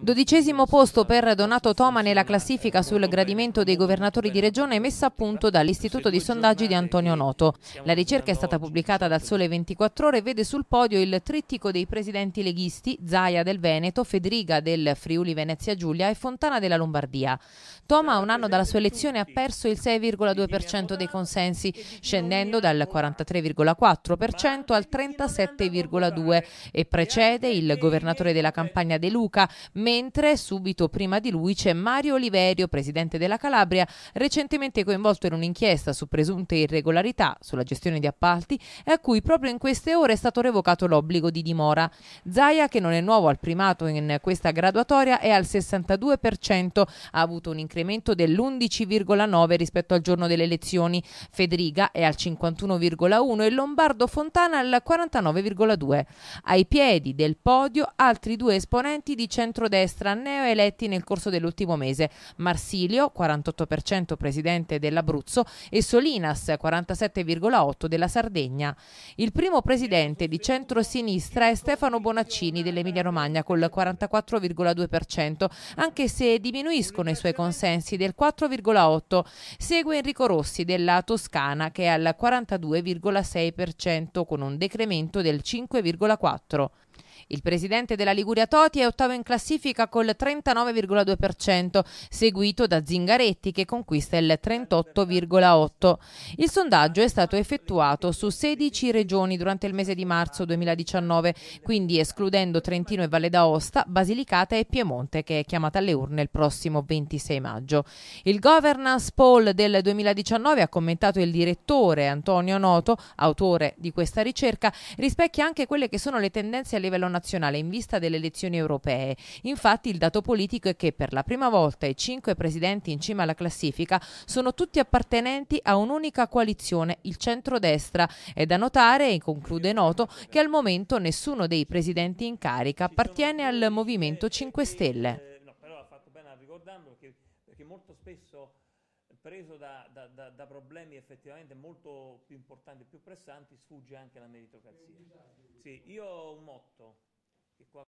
Dodicesimo posto per Donato Toma nella classifica sul gradimento dei governatori di regione messa a punto dall'istituto di sondaggi di Antonio Noto. La ricerca è stata pubblicata dal Sole 24 Ore e vede sul podio il trittico dei presidenti leghisti Zaia del Veneto, Federica del Friuli Venezia Giulia e Fontana della Lombardia. Toma un anno dalla sua elezione ha perso il 6,2% dei consensi, scendendo dal 43,4% al 37,2% e precede il governatore della campagna De Luca mentre subito prima di lui c'è Mario Oliverio, presidente della Calabria, recentemente coinvolto in un'inchiesta su presunte irregolarità sulla gestione di appalti e a cui proprio in queste ore è stato revocato l'obbligo di dimora. Zaia, che non è nuovo al primato in questa graduatoria, è al 62%, ha avuto un incremento dell'11,9 rispetto al giorno delle elezioni. Federica è al 51,1 e Lombardo Fontana al 49,2. Ai piedi del podio altri due esponenti di centro centrodestra neoeletti nel corso dell'ultimo mese. Marsilio, 48% presidente dell'Abruzzo, e Solinas, 47,8% della Sardegna. Il primo presidente di centrosinistra è Stefano Bonaccini dell'Emilia Romagna col 44,2%, anche se diminuiscono i suoi consensi del 4,8%. Segue Enrico Rossi della Toscana che è al 42,6% con un decremento del 5,4%. Il presidente della Liguria Toti è ottavo in classifica col 39,2%, seguito da Zingaretti che conquista il 38,8%. Il sondaggio è stato effettuato su 16 regioni durante il mese di marzo 2019, quindi escludendo Trentino e Valle d'Aosta, Basilicata e Piemonte che è chiamata alle urne il prossimo 26 maggio. Il governance poll del 2019 ha commentato il direttore Antonio Noto, autore di questa ricerca, rispecchia anche quelle che sono le tendenze a livello nazionale in vista delle elezioni europee. Infatti il dato politico è che per la prima volta i cinque presidenti in cima alla classifica sono tutti appartenenti a un'unica coalizione, il centrodestra. È da notare, e conclude Noto, che al momento nessuno dei presidenti in carica appartiene al Movimento 5 Stelle. Eh, no, però ha fatto bene a ricordarlo perché molto spesso preso da, da, da, da, problemi effettivamente molto più importanti e più pressanti, sfugge anche la meritocrazia. Sì, io ho un motto che qua